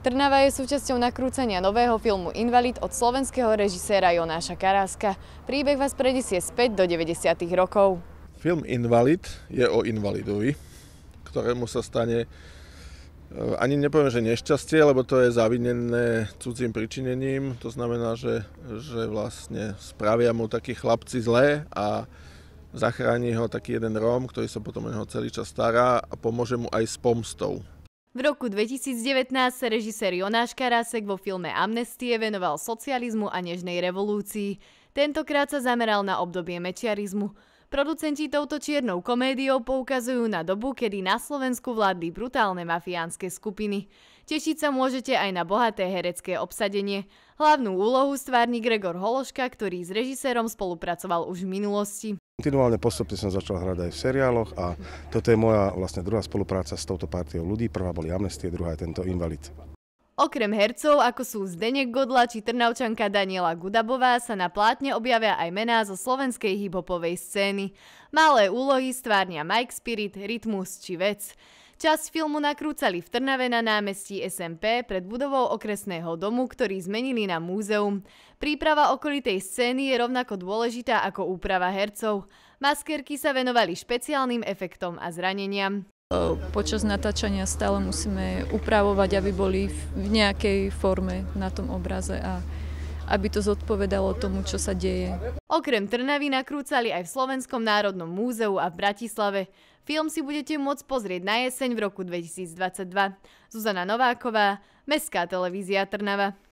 Trnava je súčasťou nakrúcania nového filmu Invalid od slovenského režiséra Jonáša Karáska. Príbeh vás predisie späť do 90. rokov. Film Invalid je o invalidovi, ktorému sa stane e, ani nepoviem, že nešťastie, lebo to je zavinené cudzím pričinením. To znamená, že, že vlastne spravia mu takí chlapci zlé a zachráni ho taký jeden Róm, ktorý sa potom o neho celý čas stará a pomôže mu aj s pomstou. V roku 2019 sa režisér Jonáš Karásek vo filme Amnestie venoval socializmu a nežnej revolúcii. Tentokrát sa zameral na obdobie mečiarizmu. Producenti touto čiernou komédiou poukazujú na dobu, kedy na Slovensku vládli brutálne mafiánske skupiny. Tešiť sa môžete aj na bohaté herecké obsadenie. Hlavnú úlohu stvárni Gregor Hološka, ktorý s režisérom spolupracoval už v minulosti. Kontinuálne postupne som začal hrať aj v seriáloch a toto je moja vlastne druhá spolupráca s touto partiou ľudí. Prvá boli Amnestie, druhá je tento Invalid. Okrem hercov, ako sú Zdenek Godla či Trnavčanka Daniela Gudabová, sa na plátne objavia aj mená zo slovenskej hiphopovej scény. Malé úlohy stvárnia Mike Spirit, Rytmus či Vec. Časť filmu nakrúcali v Trnave na námestí SMP pred budovou okresného domu, ktorý zmenili na múzeum. Príprava okolitej scény je rovnako dôležitá ako úprava hercov. Maskerky sa venovali špeciálnym efektom a zraneniam. Počas natáčania stále musíme upravovať, aby boli v nejakej forme na tom obraze a aby to zodpovedalo tomu, čo sa deje. Okrem Trnavy nakrúcali aj v Slovenskom národnom múzeu a v Bratislave. Film si budete môcť pozrieť na jeseň v roku 2022. Zuzana Nováková, Mestská televízia Trnava.